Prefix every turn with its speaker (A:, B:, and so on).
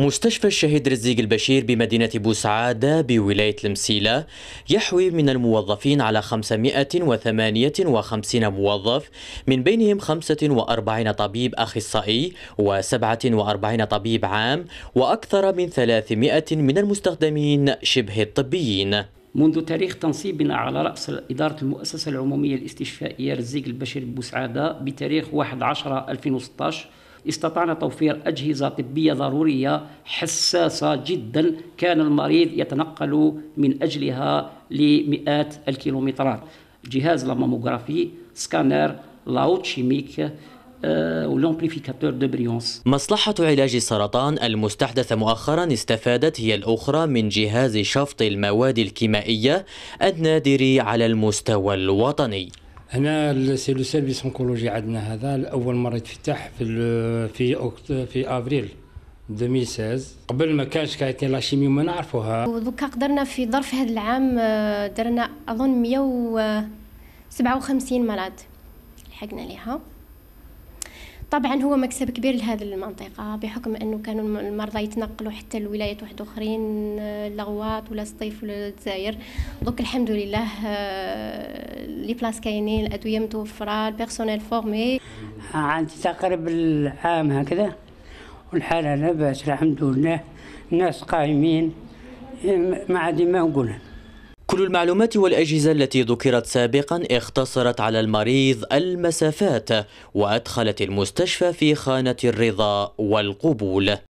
A: مستشفى الشهيد رزيق البشير بمدينة بوسعادة بولاية المسيلة يحوي من الموظفين على 558 موظف من بينهم 45 طبيب أخصائي و47 طبيب عام وأكثر من 300 من المستخدمين شبه الطبيين منذ تاريخ تنصيبنا على رأس إدارة المؤسسة العمومية الاستشفائية رزيق البشير بوسعادة
B: بتاريخ 1 10 2016 استطعنا توفير أجهزة طبية ضرورية حساسة جدا كان المريض يتنقل من أجلها لمئات الكيلومترات جهاز لاموغرافي سكانر لاوتشيميك آه، دو بريونس
A: مصلحة علاج السرطان المستحدثة مؤخرا استفادت هي الأخرى من جهاز شفط المواد الكيمائية النادر على المستوى الوطني
C: هنا سي لو سيرفيس اونكولوجي عندنا هذا لاول مره يتفتح في في في افريل 2016 قبل ما كانش لا شيمي وما نعرفوها
D: ودوكا قدرنا في ظرف هذا العام آه، درنا اظن 157 مرض لحقنا ليها طبعا هو مكسب كبير لهذه المنطقة بحكم أنه كانوا المرضى يتنقلوا حتى لولايات واحد أخرين آه، لغوات ولا سطيف ولا الجزائر دوك الحمد لله آه، لي بلاص كاينين الادويه متوفره البيرسونيل فورمي
E: عندي تقريبا العام هكذا والحاله لاباس الحمد لله الناس قايمين ما عاد ما نقولها
A: كل المعلومات والأجهزة التي ذكرت سابقا اختصرت على المريض المسافات وأدخلت المستشفى في خانة الرضا والقبول